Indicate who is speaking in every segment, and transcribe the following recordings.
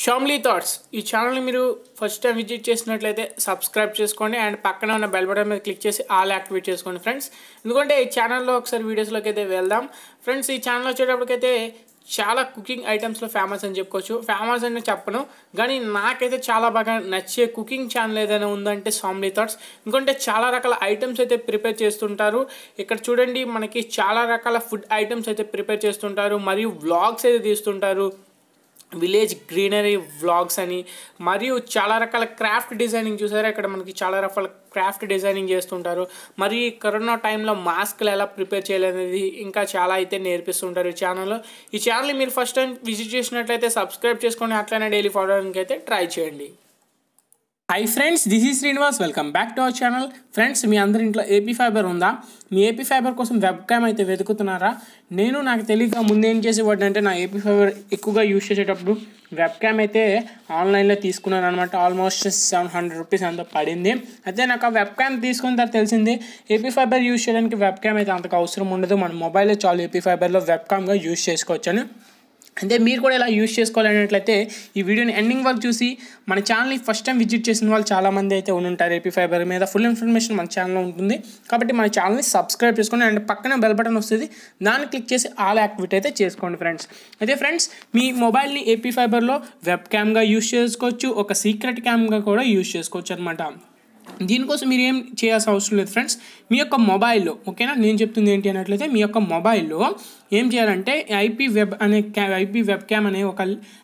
Speaker 1: Shamili thoughts ఈ ఛానల్ని మీరు ఫస్ట్ టైం విజిట్ చేసినట్లయితే సబ్స్క్రైబ్ చేసుకోండి అండ్ పక్కన ఉన్న బెల్ బటన్ మీద క్లిక్ చేసి ఆల్ యాక్టివేట్ చేసుకోండి ఫ్రెండ్స్ ఎందుకంటే ఈ ఛానల్లో ఒకసారి వీడియోస్లోకి అయితే వెళ్దాం ఫ్రెండ్స్ ఈ ఛానల్ వచ్చేటప్పటికైతే చాలా కుకింగ్ ఐటమ్స్లో ఫేమస్ అని చెప్పుకోవచ్చు ఫేమస్ అని చెప్పను కానీ నాకైతే చాలా బాగా నచ్చే కుకింగ్ ఛానల్ ఏదైనా ఉందంటే సామ్లీ థాట్స్ ఎందుకంటే చాలా రకాల ఐటమ్స్ అయితే ప్రిపేర్ చేస్తుంటారు ఇక్కడ చూడండి మనకి చాలా రకాల ఫుడ్ ఐటమ్స్ అయితే ప్రిపేర్ చేస్తుంటారు మరియు వ్లాగ్స్ అయితే తీస్తుంటారు విలేజ్ గ్రీనరీ వ్లాగ్స్ అని మరియు చాలా రకాల క్రాఫ్ట్ డిజైనింగ్ చూసారా ఇక్కడ మనకి చాలా రకాల క్రాఫ్ట్ డిజైనింగ్ చేస్తుంటారు మరి కరోనా టైంలో మాస్క్లు ఎలా ప్రిపేర్ చేయాలనేది ఇంకా చాలా అయితే నేర్పిస్తుంటారు ఈ ఛానల్లో ఈ ఛానల్ని మీరు ఫస్ట్ టైం విజిట్ చేసినట్లయితే సబ్స్క్రైబ్ చేసుకొని అట్లనే డైలీ ఫాలోయింగ్ అయితే ట్రై చేయండి hi friends this is Srinivas welcome back to our channel friends మీ అందరి ఇంట్లో ఏపీ ఫైబర్ ఉందా మీ ఏపీ ఫైబర్ కోసం వెబ్ క్యామ్ అయితే వెతుకుతున్నారా నేను నాకు తెలియక ముందు ఏం చేసేవాడు అంటే నా ఏపీ ఫైబర్ ఎక్కువగా యూజ్ చేసేటప్పుడు వెబ్ క్యామ్ అయితే ఆన్లైన్లో తీసుకున్నాను అనమాట ఆల్మోస్ట్ సెవెన్ హండ్రెడ్ రూపీస్ అంత పడింది అయితే నాకు ఆ వెబ్ క్యామ్ తీసుకున్న తర్వాత తెలిసింది ఏపీ ఫైబర్ యూజ్ చేయడానికి వెబ్ క్యామ్ అయితే అంతకు అవసరం ఉండదు మన మొబైల్లో చాలు ఏపీ ఫైబర్లో వెబ్ క్యామ్గా యూజ్ చేసుకోవచ్చని అంటే మీరు కూడా ఇలా యూజ్ చేసుకోవాలన్నట్లయితే ఈ వీడియోని ఎండింగ్ వరకు చూసి మన ఛానల్ని ఫస్ట్ టైం విజిట్ చేసిన వాళ్ళు చాలామంది అయితే ఉంటారు ఏపీ ఫైబర్ మీద ఫుల్ ఇన్ఫర్మేషన్ మన ఛానల్లో ఉంటుంది కాబట్టి మన ఛానల్ని సబ్స్క్రైబ్ చేసుకోండి అండ్ పక్కన బెల్ బటన్ వస్తుంది దాన్ని క్లిక్ చేసి ఆల్ యాక్టివేట్ అయితే చేసుకోండి ఫ్రెండ్స్ అయితే ఫ్రెండ్స్ మీ మొబైల్ని ఏపీ ఫైబర్లో వెబ్ క్యామ్గా యూజ్ చేసుకోవచ్చు ఒక సీక్రెట్ క్యామ్గా కూడా యూజ్ చేసుకోవచ్చు అనమాట దీనికోసం మీరు ఏం చేయాల్సిన అవసరం లేదు ఫ్రెండ్స్ మీ యొక్క మొబైల్లో ఓకేనా నేను చెప్తుంది ఏంటి అన్నట్లయితే మీ యొక్క మొబైల్లో ఏం చేయాలంటే ఐపీ వెబ్ అనే ఐపీ వెబ్ క్యామ్ అనే ఒక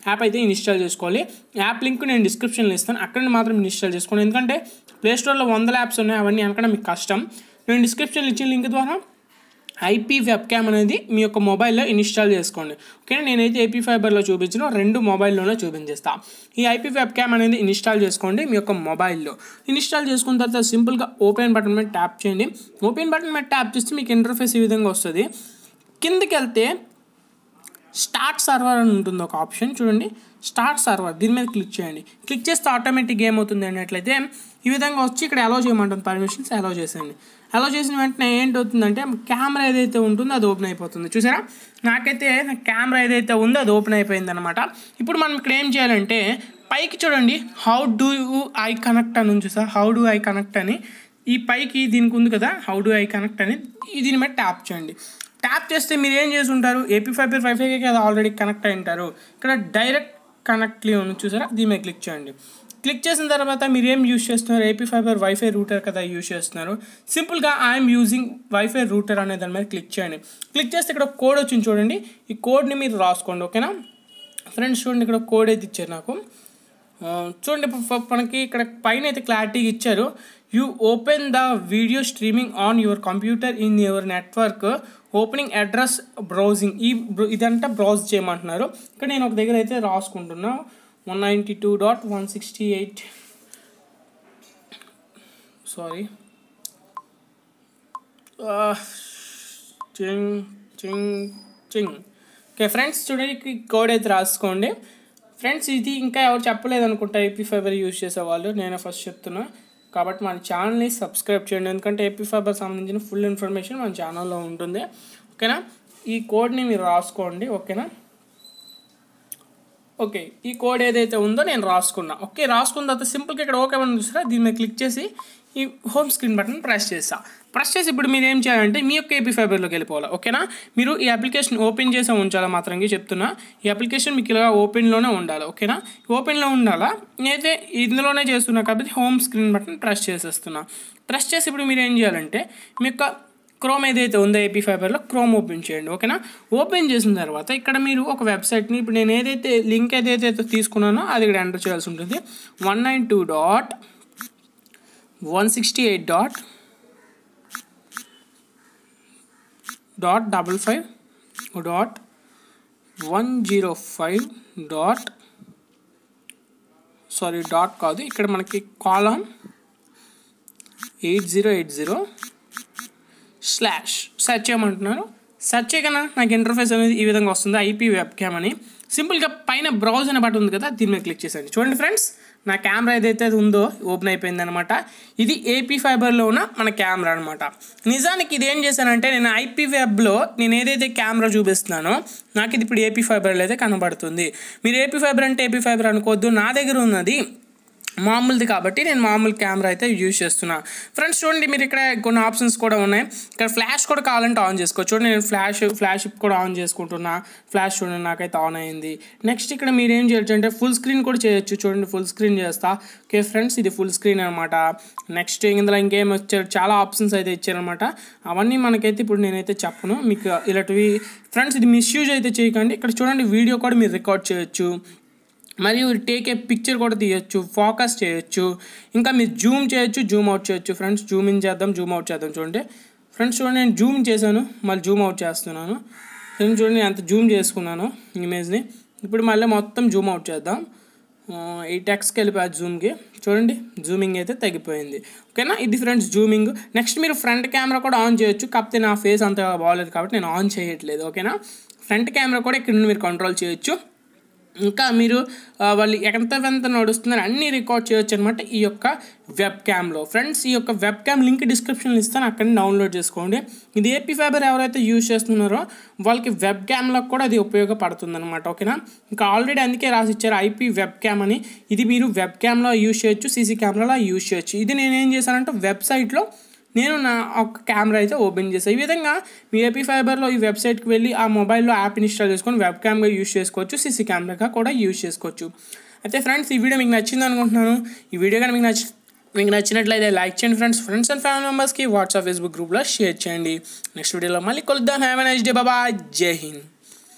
Speaker 1: యాప్ అయితే ఇన్స్టాల్ చేసుకోవాలి యాప్ లింక్ నేను డిస్క్రిప్షన్లో ఇస్తాను అక్కడ మాత్రం ఇన్స్టాల్ చేసుకోండి ఎందుకంటే ప్లేస్టోర్లో వందల యాప్స్ ఉన్నాయి అవన్నీ అనకడం మీకు కష్టం నేను డిస్క్రిప్షన్లో ఇచ్చిన లింక్ ద్వారా ఐపీ వెబ్ క్యామ్ అనేది మీ యొక్క మొబైల్లో ఇన్స్టాల్ చేసుకోండి ఓకే నేనైతే ఏపీ ఫైబర్లో చూపించిన రెండు మొబైల్లోనే చూపించేస్తా ఈ ఐపీ వెబ్ క్యామ్ అనేది ఇన్స్టాల్ చేసుకోండి మీ యొక్క మొబైల్లో ఇన్స్టాల్ చేసుకున్న తర్వాత సింపుల్గా ఓపెన్ బటన్ మీద ట్యాప్ చేయండి ఓపెన్ బటన్ మీద ట్యాప్ చేస్తే మీకు ఇంటర్ఫేస్ ఈ విధంగా వస్తుంది కిందకి వెళ్తే స్టార్ట్ సర్వర్ అని ఉంటుంది ఒక ఆప్షన్ చూడండి స్టార్ట్ సర్వర్ దీని మీద క్లిక్ చేయండి క్లిక్ చేస్తే ఆటోమేటిక్ ఏమవుతుంది అన్నట్లయితే ఈ విధంగా వచ్చి ఇక్కడ అలో చేయమంటుంది పర్మిషన్స్ అలో చేసేయండి అలా చేసిన వెంటనే ఏంటవుతుందంటే కెమెరా ఏదైతే ఉంటుందో అది ఓపెన్ అయిపోతుంది చూసారా నాకైతే కెమెరా ఏదైతే ఉందో అది ఓపెన్ అయిపోయింది అనమాట ఇప్పుడు మనం ఇక్కడ ఏం చేయాలంటే పైకి చూడండి హౌ డూ ఐ కనెక్ట్ అని ఉంది sir how do I connect అని ఈ పైకి దీనికి ఉంది కదా హౌ డూ ఐ కనెక్ట్ అని దీని మీద ట్యాప్ చేయండి ట్యాప్ చేస్తే మీరు ఏం చేసి ఉంటారు ఏపీ ఫైవ్ పేరు ఫైవ్ ఫైవ్కి కదా ఆల్రెడీ కనెక్ట్ అయి ఉంటారు ఇక్కడ డైరెక్ట్ కనెక్ట్లీ ఉంది చూసారా దీని మీద క్లిక్ చేయండి క్లిక్ చేసిన తర్వాత మీరు ఏం యూజ్ చేస్తున్నారు ఏపీ ఫైబర్ వైఫై రూటర్ కదా యూజ్ చేస్తున్నారు సింపుల్గా ఐఎమ్ యూజింగ్ వైఫై రూటర్ అనే దాని మీద క్లిక్ చేయండి క్లిక్ చేస్తే ఇక్కడ కోడ్ వచ్చింది చూడండి ఈ కోడ్ని మీరు రాసుకోండి ఓకేనా ఫ్రెండ్స్ చూడండి ఇక్కడ కోడ్ అయితే ఇచ్చారు నాకు చూడండి మనకి ఇక్కడ పైన అయితే క్లారిటీగా ఇచ్చారు you open the video streaming on your computer in your network opening address browsing ఈ ఇదంతా బ్రౌజ్ చేయమంటున్నారు ఇక్కడ నేను ఒక దగ్గర అయితే రాసుకుంటున్నాను one one ninety two dot sixty eight sorry ching చింగ్ చింగ్ ఓకే ఫ్రెండ్స్ చూడండి కోడ్ అయితే రాసుకోండి ఫ్రెండ్స్ ఇది ఇంకా ఎవరు చెప్పలేదు అనుకుంటా ఏపీ ఫైబర్ యూజ్ చేసేవాళ్ళు నేను ఫస్ట్ చెప్తున్నా కాబట్టి మన ఛానల్ని సబ్స్క్రైబ్ చేయండి ఎందుకంటే ఏపీ ఫైబర్ సంబంధించిన ఫుల్ ఇన్ఫర్మేషన్ మన ఛానల్లో ఉంటుంది ఓకేనా ఈ కోడ్ని మీరు రాసుకోండి ఓకేనా ఓకే ఈ కోడ్ ఏదైతే ఉందో నేను రాసుకున్నా ఓకే రాసుకున్న తర్వాత సింపుల్గా ఇక్కడ ఓకే అని చూసారా దీని మీద క్లిక్ చేసి ఈ హోమ్ స్క్రీన్ బటన్ ప్రెస్ చేస్తా ప్రెస్ చేసి ఇప్పుడు మీరు ఏం చేయాలంటే మీ యొక్క ఏపీ ఫైబర్లోకి వెళ్ళిపోవాలి ఓకేనా మీరు ఈ అప్లికేషన్ ఓపెన్ చేసే ఉంచాలా మాత్రంగా చెప్తున్నా ఈ అప్లికేషన్ మీకు ఇలా ఓపెన్లోనే ఉండాలి ఓకేనా ఓపెన్లో ఉండాలా నేనైతే ఇందులోనే చేస్తున్నా కాబట్టి హోమ్ స్క్రీన్ బటన్ ప్రెస్ చేసేస్తున్నా ప్రెస్ చేసి ఇప్పుడు మీరు ఏం చేయాలంటే మీ యొక్క క్రోమ్ ఏదైతే ఉందో ఏపీ ఫైబర్లో క్రోమ్ ఓపెన్ చేయండి ఓకేనా ఓపెన్ చేసిన తర్వాత ఇక్కడ మీరు ఒక వెబ్సైట్ని ఇప్పుడు నేను ఏదైతే లింక్ ఏదైతే తీసుకున్నానో అది ఇక్కడ ఎంటర్ చేయాల్సి ఉంటుంది one nine two dot one sixty eight dot dot double five dot one zero five dot sorry dot కాదు ఇక్కడ మనకి colon eight zero eight zero slash search చేయమంటున్నాను సెర్చ్ చేయగానే నాకు ఇంటర్ఫేస్ అనేది ఈ విధంగా వస్తుంది ఐపీ వెబ్ క్యామ్ అని సింపుల్గా పైన బ్రౌజ్ అనే బట్టి ఉంది కదా దీని మీద క్లిక్ చేసేయండి చూడండి ఫ్రెండ్స్ నా కెమెరా ఏదైతే ఉందో ఓపెన్ అయిపోయింది అనమాట ఇది ఏపీ ఫైబర్లో ఉన్న మన కెమెరా అనమాట నిజానికి ఇది ఏం చేశానంటే నేను ఐపీ వెబ్లో నేను ఏదైతే కెమెరా చూపిస్తున్నానో నాకు ఇది ఇప్పుడు ఏపీ ఫైబర్లో అయితే కనబడుతుంది మీరు ఏపీ ఫైబర్ అంటే ఏపీ ఫైబర్ అనుకోవద్దు నా దగ్గర ఉన్నది మామూలుది కాబట్టి నేను మామూలు కెమెరా అయితే యూజ్ చేస్తున్నా ఫ్రెండ్స్ చూడండి మీరు ఇక్కడ కొన్ని ఆప్షన్స్ కూడా ఉన్నాయి ఇక్కడ ఫ్లాష్ కూడా కావాలంటే ఆన్ చేసుకోవచ్చు చూడండి నేను ఫ్లాష్ ఫ్లాష్ కూడా ఆన్ చేసుకుంటున్నా ఫ్లాష్ చూడండి నాకైతే ఆన్ అయింది నెక్స్ట్ ఇక్కడ మీరు ఏం చేయొచ్చు అంటే ఫుల్ స్క్రీన్ కూడా చేయొచ్చు చూడండి ఫుల్ స్క్రీన్ చేస్తా ఓకే ఫ్రెండ్స్ ఇది ఫుల్ స్క్రీన్ అనమాట నెక్స్ట్ ఇందులో ఇంకేం వచ్చారు చాలా ఆప్షన్స్ అయితే ఇచ్చారనమాట అవన్నీ మనకైతే ఇప్పుడు నేనైతే చెప్పను మీకు ఇలాంటివి ఫ్రెండ్స్ ఇది మిస్యూజ్ అయితే చేయకండి ఇక్కడ చూడండి వీడియో కూడా మీరు రికార్డ్ చేయొచ్చు మరియు టేక్ ఏ పిక్చర్ కూడా తీయొచ్చు ఫోకస్ చేయొచ్చు ఇంకా మీరు జూమ్ చేయొచ్చు జూమ్ అవుట్ చేయొచ్చు ఫ్రెండ్స్ జూమ్ ఇన్ చేద్దాం జూమ్ అవుట్ చేద్దాం చూడండి ఫ్రెండ్స్ చూడండి నేను జూమ్ చేశాను మళ్ళీ జూమ్ అవుట్ చేస్తున్నాను ఫ్రెండ్స్ చూడండి నేను అంత జూమ్ చేసుకున్నాను ఇమేజ్ని ఇప్పుడు మళ్ళీ మొత్తం జూమ్ అవుట్ చేద్దాం ఈ టెక్స్ట్కి వెళ్ళిపోయారు జూమ్కి చూడండి జూమింగ్ అయితే తగ్గిపోయింది ఓకేనా ఇది ఫ్రెండ్స్ జూమింగ్ నెక్స్ట్ మీరు ఫ్రంట్ కెమెరా కూడా ఆన్ చేయొచ్చు కాకపోతే నా ఫేస్ అంత బాగోలేదు కాబట్టి నేను ఆన్ చేయట్లేదు ఓకేనా ఫ్రంట్ కెమెరా కూడా ఇక్కడ మీరు కంట్రోల్ చేయొచ్చు ఇంకా మీరు వాళ్ళు ఎంత వెంత నడుస్తున్నారు అన్నీ రికార్డ్ చేయొచ్చు అనమాట ఈ యొక్క వెబ్ క్యామ్లో ఫ్రెండ్స్ ఈ యొక్క వెబ్ క్యామ్ లింక్ డిస్క్రిప్షన్లో ఇస్తాను అక్కడ డౌన్లోడ్ చేసుకోండి ఇది ఏపీ ఫైబర్ ఎవరైతే యూజ్ చేస్తున్నారో వాళ్ళకి వెబ్ క్యామ్లో కూడా అది అనమాట ఓకేనా ఇంకా ఆల్రెడీ అందుకే రాసి ఇచ్చారు ఐపీ వెబ్ క్యామ్ అని ఇది మీరు వెబ్ క్యామ్లో యూజ్ చేయొచ్చు సీసీ కెమెరాలో యూజ్ చేయొచ్చు ఇది నేనేం చేశానంటే వెబ్సైట్లో నేను నా ఒక కెమెరా అయితే ఓపెన్ చేసాను ఈ విధంగా మీ ఏపీ ఫైబర్లో ఈ వెబ్సైట్కి వెళ్ళి ఆ మొబైల్లో యాప్ ఇన్స్టాల్ చేసుకొని వెబ్ క్యామ్గా యూజ్ చేసుకోవచ్చు సిసి కెమెరాగా కూడా యూజ్ చేసుకోవచ్చు అయితే ఫ్రెండ్స్ ఈ వీడియో మీకు నచ్చింది అనుకుంటున్నాను ఈ వీడియో కానీ మీకు నచ్చి మీకు నచ్చినట్లయితే లైక్ చేయండి ఫ్రెండ్స్ ఫ్రెండ్స్ అండ్ ఫ్యామిలీ మెంబర్స్కి వాట్సాప్ ఫేస్బుక్ గ్రూప్లో షేర్ చేయండి నెక్స్ట్ వీడియోలో మళ్ళీ కొలుద్దాం హ్యావ్ ఎన్ ఎస్ డే బాబా జై హింద్